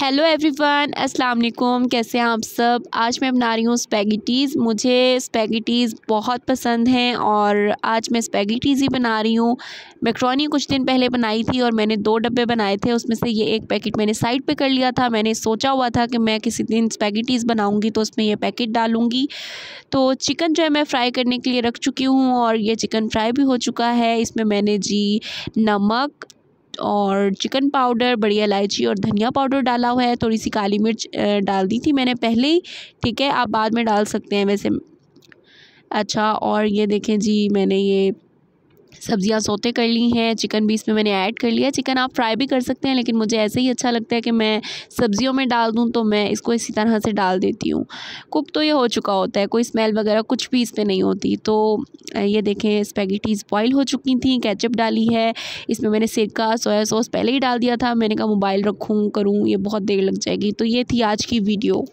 hello everyone अस्सलाम वालेकुम कैसे हैं आप सब आज मैं बना रही हूँ स्पेगेटीज़ मुझे स्पेगेटीज़ बहुत पसंद हैं और आज मैं स्पेगेटीज़ ही बना रही हूँ मैक्रोनी कुछ दिन पहले बनाई थी और मैंने दो डब्बे बनाए थे उसमें से ये एक पैकेट मैंने साइड पे कर लिया था मैंने सोचा हुआ था कि मैं किसी दिन स्पैगेटीज़ बनाऊँगी तो उसमें यह पैकेट डालूँगी तो चिकन जो है मैं फ़्राई करने के लिए रख चुकी हूँ और ये चिकन फ्राई भी हो चुका है इसमें मैंने जी नमक और चिकन पाउडर बड़ी इलायची और धनिया पाउडर डाला हुआ है थोड़ी सी काली मिर्च डाल दी थी मैंने पहले ही ठीक है आप बाद में डाल सकते हैं वैसे अच्छा और ये देखें जी मैंने ये सब्जियां सोते कर ली हैं चिकन भी इसमें मैंने ऐड कर लिया चिकन आप फ्राई भी कर सकते हैं लेकिन मुझे ऐसे ही अच्छा लगता है कि मैं सब्जियों में डाल दूं तो मैं इसको इसी तरह से डाल देती हूँ कुक तो ये हो चुका होता है कोई स्मेल वगैरह कुछ भी इसमें नहीं होती तो ये देखें स्पेगेटीज़ बॉयल हो चुकी थी कैचअप डाली है इसमें मैंने सिरका सोया सॉस पहले ही डाल दिया था मैंने कहा मोबाइल रखूँ करूँ ये बहुत देर लग जाएगी तो ये थी आज की वीडियो